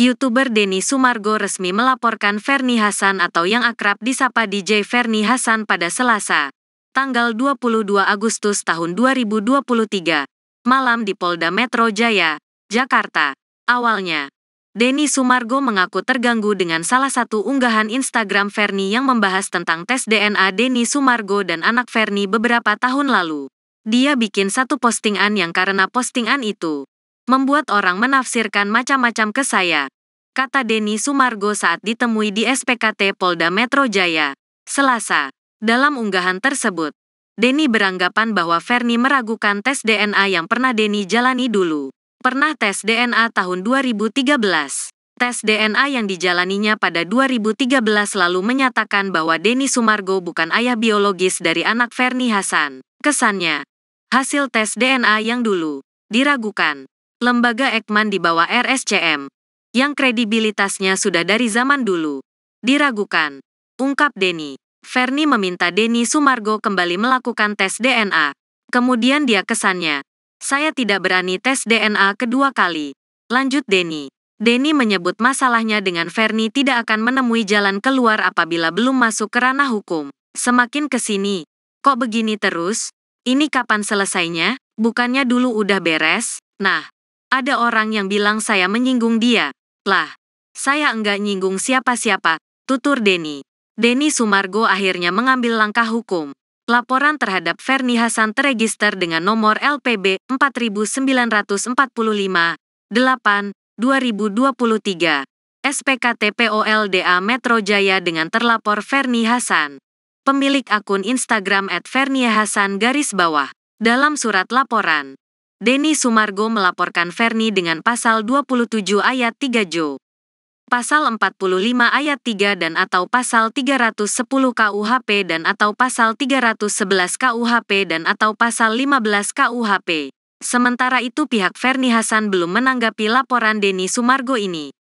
YouTuber Denny Sumargo resmi melaporkan Ferni Hasan atau yang akrab disapa DJ Ferni Hasan pada Selasa, tanggal 22 Agustus tahun 2023, malam di Polda Metro Jaya, Jakarta. Awalnya, Denny Sumargo mengaku terganggu dengan salah satu unggahan Instagram Ferni yang membahas tentang tes DNA Denny Sumargo dan anak Ferni beberapa tahun lalu. Dia bikin satu postingan yang karena postingan itu, membuat orang menafsirkan macam-macam ke saya, kata Denny Sumargo saat ditemui di SPKT Polda Metro Jaya, Selasa. Dalam unggahan tersebut, Denny beranggapan bahwa Ferni meragukan tes DNA yang pernah Denny jalani dulu. Pernah tes DNA tahun 2013. Tes DNA yang dijalaninya pada 2013 lalu menyatakan bahwa Denny Sumargo bukan ayah biologis dari anak Ferni Hasan. Kesannya, hasil tes DNA yang dulu diragukan lembaga Ekman di bawah RSCM, yang kredibilitasnya sudah dari zaman dulu, diragukan. Ungkap Denny. Ferni meminta Denny Sumargo kembali melakukan tes DNA. Kemudian dia kesannya, saya tidak berani tes DNA kedua kali. Lanjut Denny. Denny menyebut masalahnya dengan Ferni tidak akan menemui jalan keluar apabila belum masuk ke ranah hukum. Semakin ke sini, kok begini terus? Ini kapan selesainya? Bukannya dulu udah beres? Nah, ada orang yang bilang saya menyinggung dia. Lah, saya enggak nyinggung siapa-siapa, tutur Denny. Denny Sumargo akhirnya mengambil langkah hukum. Laporan terhadap Ferni Hasan terregister dengan nomor LPB 4945 8 2023. SPKT POLDA Metro Jaya dengan terlapor Ferni Hasan. Pemilik akun Instagram at Hasan garis bawah. Dalam surat laporan, Denny Sumargo melaporkan Verni dengan pasal 27 ayat 3 Jo. Pasal 45 ayat 3 dan atau pasal 310 KUHP dan atau pasal 311 KUHP dan atau pasal 15 KUHP. Sementara itu pihak Verni Hasan belum menanggapi laporan Denny Sumargo ini.